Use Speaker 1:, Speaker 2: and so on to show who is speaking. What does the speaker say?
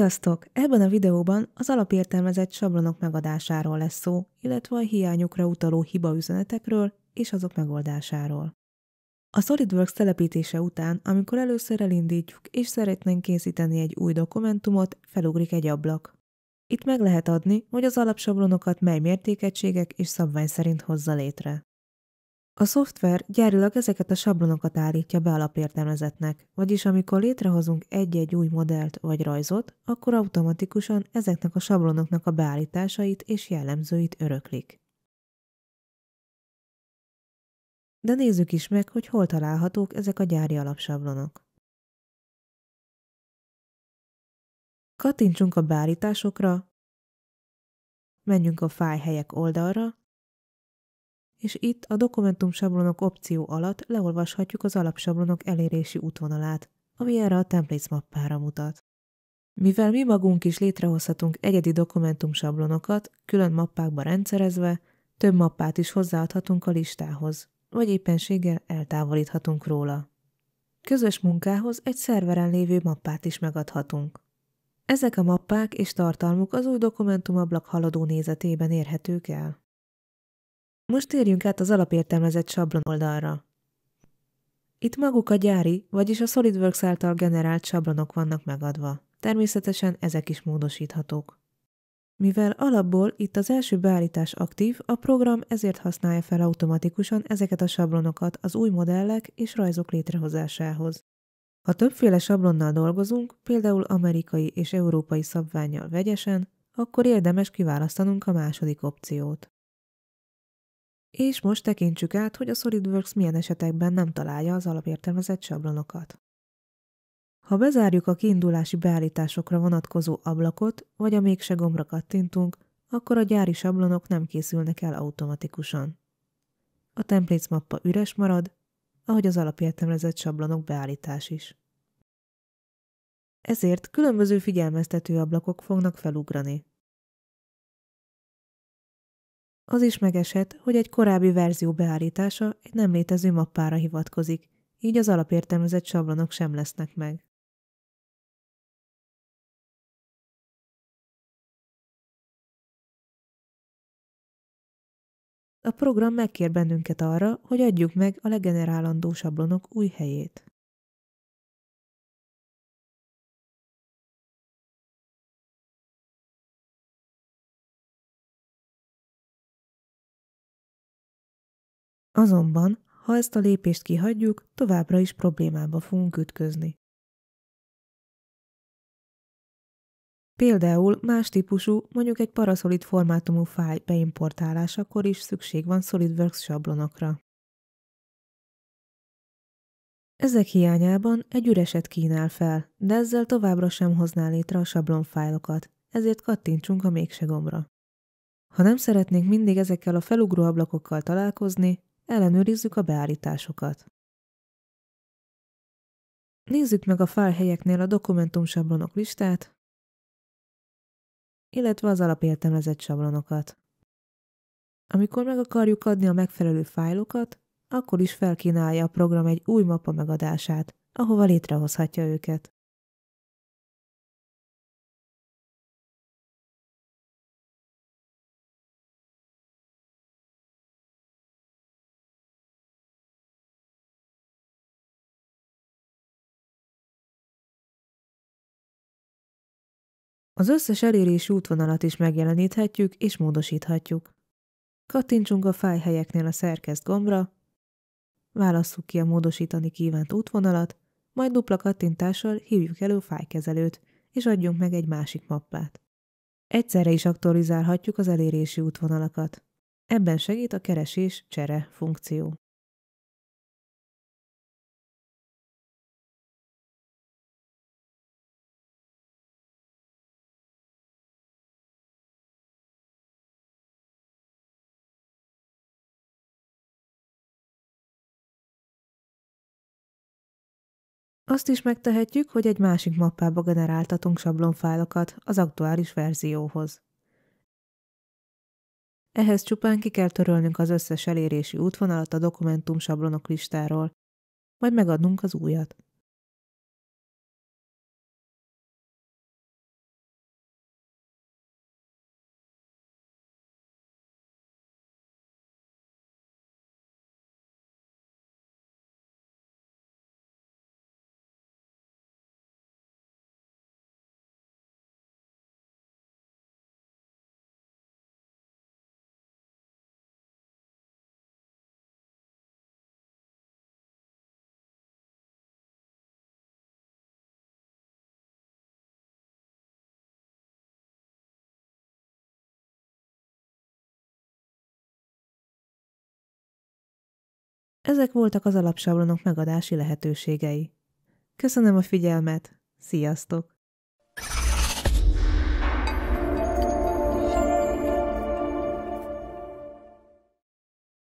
Speaker 1: Sziasztok! Ebben a videóban az alapértelmezett sablonok megadásáról lesz szó, illetve a hiányokra utaló hiba üzenetekről és azok megoldásáról. A SolidWorks telepítése után, amikor először elindítjuk és szeretnénk készíteni egy új dokumentumot, felugrik egy ablak. Itt meg lehet adni, hogy az alapsablonokat mely mértékegységek és szabvány szerint hozza létre. A szoftver gyárilag ezeket a sablonokat állítja be alapértelmezetnek, vagyis amikor létrehozunk egy-egy új modellt vagy rajzot, akkor automatikusan ezeknek a sablonoknak a beállításait és jellemzőit öröklik. De nézzük is meg, hogy hol találhatók ezek a gyári alapsablonok.
Speaker 2: Kattintsunk a beállításokra,
Speaker 1: menjünk a fájhelyek oldalra, és itt a dokumentum sablonok opció alatt leolvashatjuk az alapsablonok elérési útvonalát, ami erre a templates mappára mutat. Mivel mi magunk is létrehozhatunk egyedi dokumentum sablonokat, külön mappákba rendszerezve, több mappát is hozzáadhatunk a listához, vagy éppenséggel eltávolíthatunk róla. Közös munkához egy szerveren lévő mappát is megadhatunk. Ezek a mappák és tartalmuk az új dokumentumablak haladó nézetében érhetők el. Most térjünk át az alapértelmezett sablon oldalra. Itt maguk a gyári, vagyis a SolidWorks által generált sablonok vannak megadva. Természetesen ezek is módosíthatók. Mivel alapból itt az első beállítás aktív, a program ezért használja fel automatikusan ezeket a sablonokat az új modellek és rajzok létrehozásához. Ha többféle sablonnal dolgozunk, például amerikai és európai szabványjal vegyesen, akkor érdemes kiválasztanunk a második opciót. És most tekintsük át, hogy a SolidWorks milyen esetekben nem találja az alapértelmezett sablonokat. Ha bezárjuk a kiindulási beállításokra vonatkozó ablakot, vagy a mégse gombra kattintunk, akkor a gyári sablonok nem készülnek el automatikusan. A templates mappa üres marad, ahogy az alapértelmezett sablonok beállítás is. Ezért különböző figyelmeztető ablakok fognak felugrani. Az is megesett, hogy egy korábbi verzió beállítása egy nem létező mappára hivatkozik, így az alapértelmezett sablonok sem lesznek meg.
Speaker 2: A program megkér bennünket arra, hogy adjuk meg a legenerálandó sablonok új helyét. Azonban, ha ezt a lépést kihagyjuk, továbbra is problémába fogunk ütközni.
Speaker 1: Például más típusú, mondjuk egy paraszolid formátumú fáj beimportálásakor is szükség van SolidWorks sablonokra. Ezek hiányában egy üreset kínál fel, de ezzel továbbra sem hozná létre a sablonfájlokat, ezért kattintsunk a mégse gombra. Ha nem szeretnénk mindig ezekkel a felugró ablakokkal találkozni, Ellenőrizzük a beállításokat. Nézzük meg a fájlhelyeknél a dokumentum sablonok listát, illetve az alapértelmezett sablonokat. Amikor meg akarjuk adni a megfelelő fájlokat, akkor is felkínálja a program egy új mappa megadását, ahova létrehozhatja őket. Az összes elérési útvonalat is megjeleníthetjük és módosíthatjuk. Kattintsunk a fájhelyeknél a szerkeszt gombra, válasszuk ki a módosítani kívánt útvonalat, majd dupla kattintással hívjuk elő fájkezelőt, és adjunk meg egy másik mappát. Egyszerre is aktualizálhatjuk az elérési útvonalakat. Ebben segít a keresés csere funkció.
Speaker 2: Azt is megtehetjük,
Speaker 1: hogy egy másik mappába generáltatunk sablonfájlokat az aktuális verzióhoz. Ehhez csupán ki kell törölnünk az összes elérési útvonalat a dokumentum sablonok listáról, majd megadnunk az újat. Ezek voltak az alapsablonok megadási lehetőségei. Köszönöm a figyelmet, sziasztok!